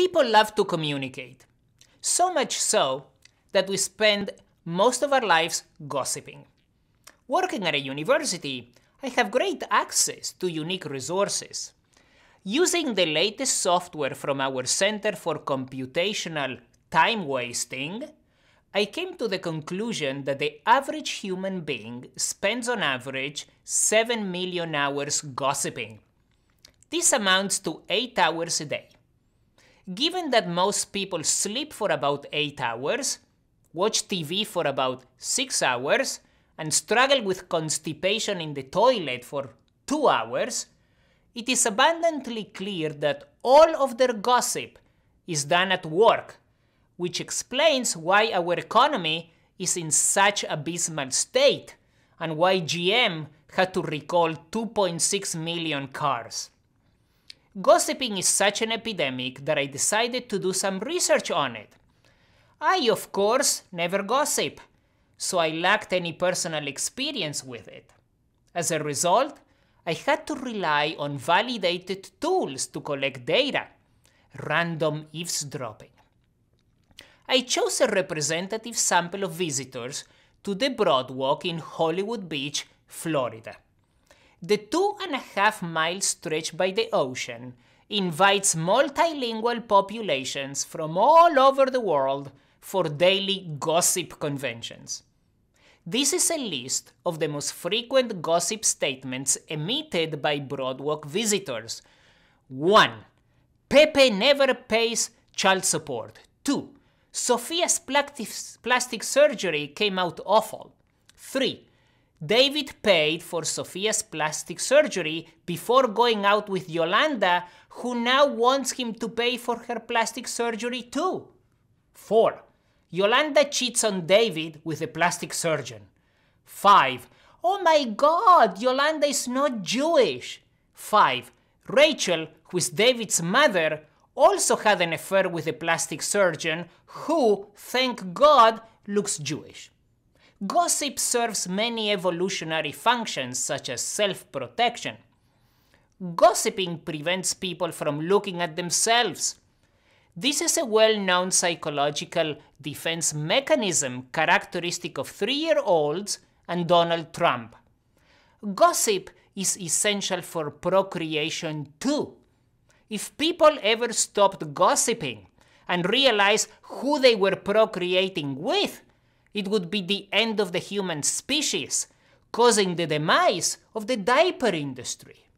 People love to communicate, so much so that we spend most of our lives gossiping. Working at a university, I have great access to unique resources. Using the latest software from our Center for Computational Time Wasting, I came to the conclusion that the average human being spends on average 7 million hours gossiping. This amounts to 8 hours a day. Given that most people sleep for about 8 hours, watch TV for about 6 hours, and struggle with constipation in the toilet for 2 hours, it is abundantly clear that all of their gossip is done at work, which explains why our economy is in such abysmal state and why GM had to recall 2.6 million cars. Gossiping is such an epidemic that I decided to do some research on it. I, of course, never gossip, so I lacked any personal experience with it. As a result, I had to rely on validated tools to collect data, random eavesdropping. I chose a representative sample of visitors to the Broadwalk in Hollywood Beach, Florida the two and a half mile stretch by the ocean invites multilingual populations from all over the world for daily gossip conventions. This is a list of the most frequent gossip statements emitted by Broadwalk visitors. 1. Pepe never pays child support. 2. Sophia's plastic surgery came out awful. 3. David paid for Sophia's plastic surgery before going out with Yolanda, who now wants him to pay for her plastic surgery too. 4. Yolanda cheats on David with a plastic surgeon. 5. Oh my god, Yolanda is not Jewish. 5. Rachel, who is David's mother, also had an affair with a plastic surgeon who, thank God, looks Jewish gossip serves many evolutionary functions such as self-protection. Gossiping prevents people from looking at themselves. This is a well-known psychological defense mechanism characteristic of three-year-olds and Donald Trump. Gossip is essential for procreation too. If people ever stopped gossiping and realized who they were procreating with, it would be the end of the human species, causing the demise of the diaper industry.